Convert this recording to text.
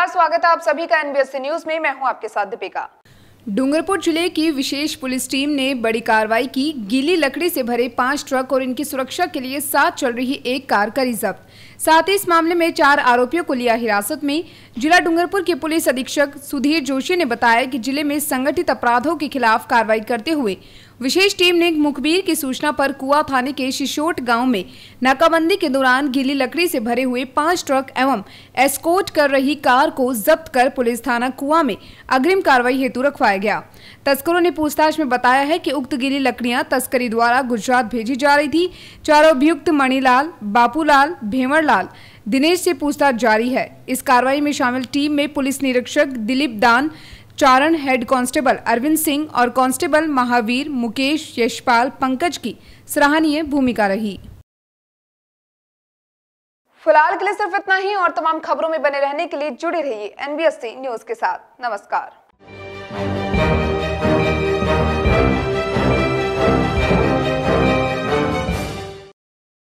नमस्कार स्वागत है आप सभी का एनबीएससी न्यूज में मैं हूं आपके साथ दीपिका डूंगरपुर जिले की विशेष पुलिस टीम ने बड़ी कार्रवाई की गीली लकड़ी से भरे पांच ट्रक और इनकी सुरक्षा के लिए साथ चल रही एक कार करी जब्त साथ ही इस मामले में चार आरोपियों को लिया हिरासत में जिला डूंगरपुर के पुलिस अधीक्षक सुधीर जोशी ने बताया कि जिले में संगठित अपराधों के खिलाफ कार्रवाई करते हुए विशेष टीम ने मुखबिर की सूचना पर कुआ थाने के शिशोट गांव में नाकाबंदी के दौरान गीली लकड़ी से भरे हुए पांच ट्रक एवं एस्कोर्ट कर रही कार को जब्त कर पुलिस थाना कुआ में अग्रिम कार्रवाई हेतु रखवाया गया तस्करों ने पूछताछ में बताया है कि उक्त गीली लकड़ियां तस्करी द्वारा गुजरात भेजी जा रही थी चारों अभियुक्त मणिलाल बापूलाल भेवर लाल दिनेश से पूछताछ जारी है इस कार्रवाई में शामिल टीम में पुलिस निरीक्षक दिलीप दान चारण हेड कांस्टेबल अरविंद सिंह और कांस्टेबल महावीर मुकेश यशपाल पंकज की सराहनीय भूमिका रही फिलहाल के लिए सिर्फ इतना ही और तमाम खबरों में बने रहने के लिए जुड़े रहिए एनबीएससी न्यूज के साथ नमस्कार